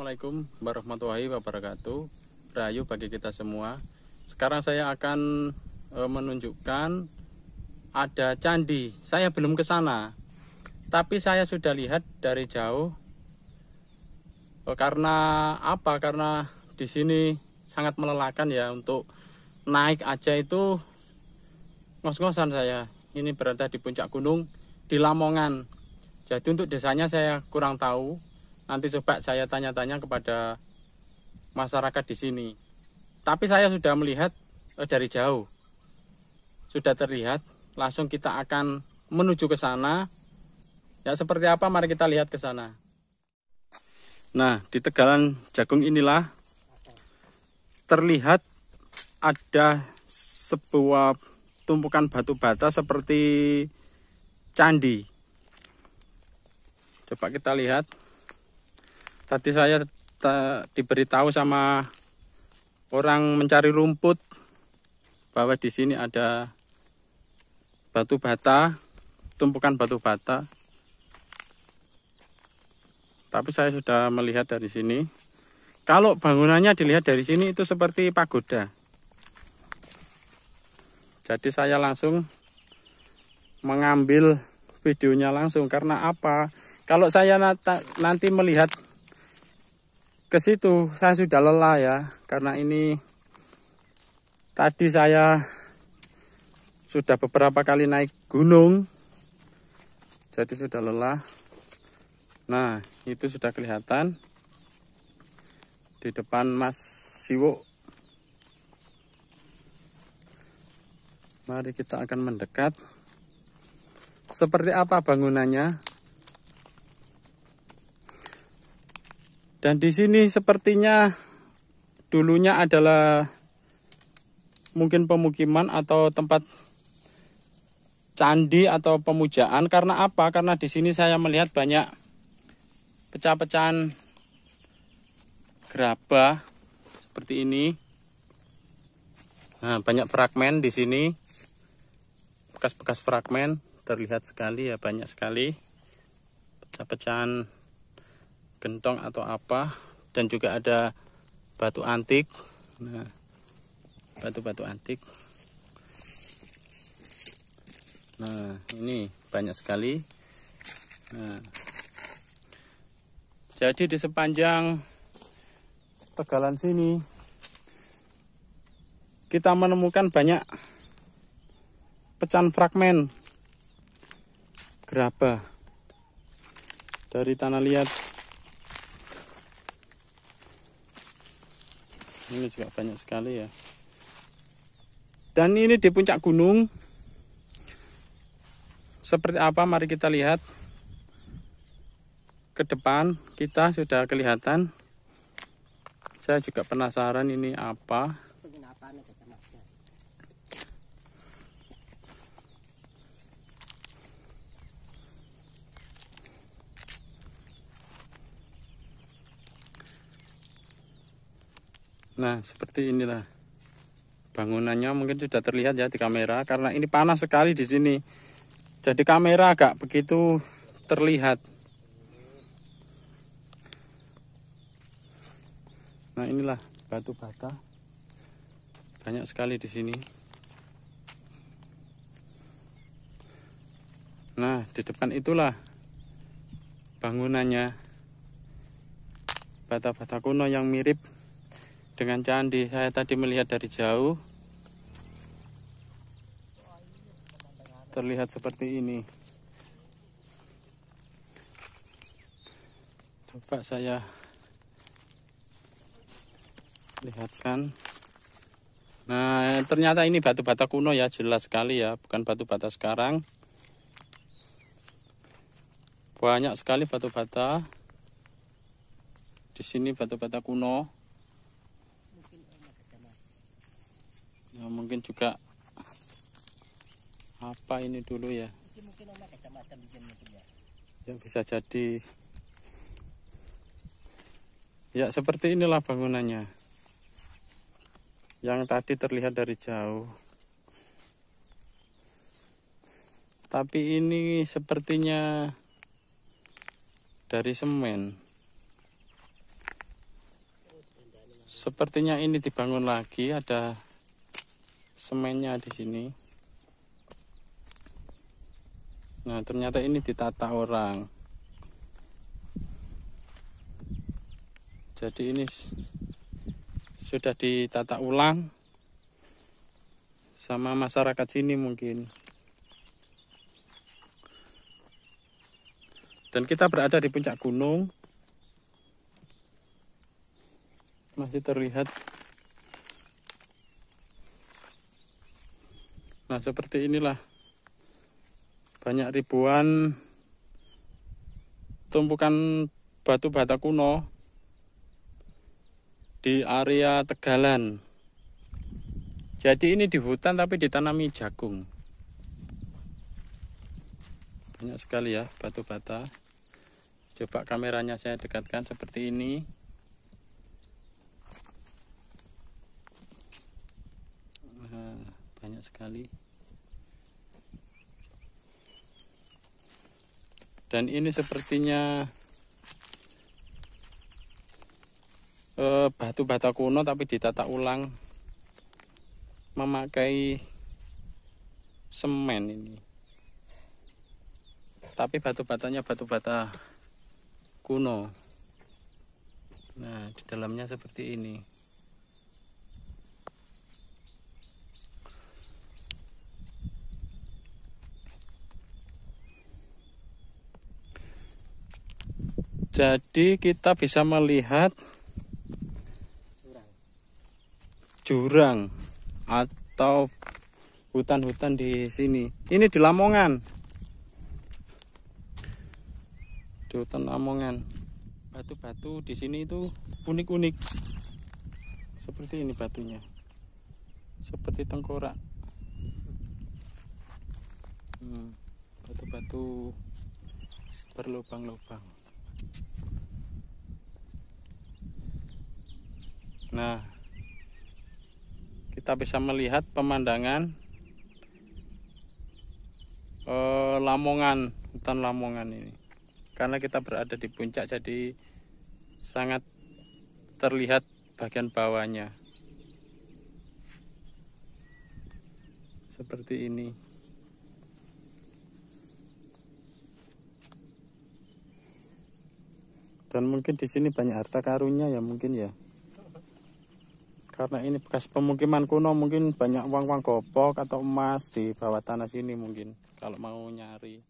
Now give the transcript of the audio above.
Assalamualaikum warahmatullahi wabarakatuh Rayu bagi kita semua Sekarang saya akan eh, menunjukkan Ada candi Saya belum ke sana Tapi saya sudah lihat dari jauh eh, Karena apa? Karena di sini sangat melelahkan ya Untuk naik aja itu Ngos-ngosan saya Ini berada di puncak gunung Di Lamongan Jadi untuk desanya saya kurang tahu Nanti coba saya tanya-tanya kepada masyarakat di sini. Tapi saya sudah melihat eh, dari jauh. Sudah terlihat, langsung kita akan menuju ke sana. Ya seperti apa mari kita lihat ke sana. Nah, di tegalan jagung inilah terlihat ada sebuah tumpukan batu bata seperti candi. Coba kita lihat tadi saya diberitahu sama orang mencari rumput bahwa di sini ada batu bata, tumpukan batu bata. Tapi saya sudah melihat dari sini. Kalau bangunannya dilihat dari sini itu seperti pagoda. Jadi saya langsung mengambil videonya langsung karena apa? Kalau saya nanti melihat ke situ saya sudah lelah ya karena ini tadi saya sudah beberapa kali naik gunung jadi sudah lelah nah itu sudah kelihatan di depan Mas Siwo mari kita akan mendekat seperti apa bangunannya Dan di sini sepertinya dulunya adalah mungkin pemukiman atau tempat candi atau pemujaan. Karena apa? Karena di sini saya melihat banyak pecah-pecahan gerabah seperti ini. Nah, banyak fragmen di sini. Bekas-bekas fragmen terlihat sekali ya, banyak sekali pecah-pecahan gentong atau apa dan juga ada batu antik batu nah, batu-batu antik nah ini banyak sekali nah jadi di sepanjang tegalan sini kita menemukan banyak pecahan fragmen gerabah dari tanah liat ini juga banyak sekali ya dan ini di puncak gunung seperti apa mari kita lihat ke depan kita sudah kelihatan saya juga penasaran ini apa Nah, seperti inilah bangunannya mungkin sudah terlihat ya di kamera karena ini panas sekali di sini. Jadi kamera agak begitu terlihat. Nah, inilah batu bata. Banyak sekali di sini. Nah, di depan itulah bangunannya bata-bata kuno yang mirip dengan candi. Saya tadi melihat dari jauh. Terlihat seperti ini. Coba saya lihatkan. Nah, eh, ternyata ini batu bata kuno ya, jelas sekali ya, bukan batu bata sekarang. Banyak sekali batu bata. Di sini batu bata kuno. Eh, mungkin juga apa ini dulu ya? ya yang bisa jadi ya seperti inilah bangunannya yang tadi terlihat dari jauh tapi ini sepertinya dari semen sepertinya ini dibangun lagi ada semennya di sini nah ternyata ini ditata orang jadi ini sudah ditata ulang sama masyarakat sini mungkin dan kita berada di puncak gunung masih terlihat Nah seperti inilah banyak ribuan tumpukan batu bata kuno di area Tegalan. Jadi ini di hutan tapi ditanami jagung. Banyak sekali ya batu bata. Coba kameranya saya dekatkan seperti ini. sekali dan ini sepertinya eh, batu bata kuno tapi ditata ulang memakai semen ini tapi batu batanya batu bata kuno nah di dalamnya seperti ini Jadi kita bisa melihat jurang atau hutan-hutan di sini. Ini di Lamongan. Di hutan Lamongan. Batu-batu di sini itu unik-unik. Seperti ini batunya. Seperti tengkorak. Hmm, batu-batu hmm, batu -batu berlubang-lubang. Nah, kita bisa melihat pemandangan eh, Lamongan, hutan Lamongan ini. Karena kita berada di puncak jadi sangat terlihat bagian bawahnya. Seperti ini. Dan mungkin di sini banyak harta karunnya ya mungkin ya karena ini bekas pemukiman kuno mungkin banyak uang-uang gopok atau emas di bawah tanah sini mungkin kalau mau nyari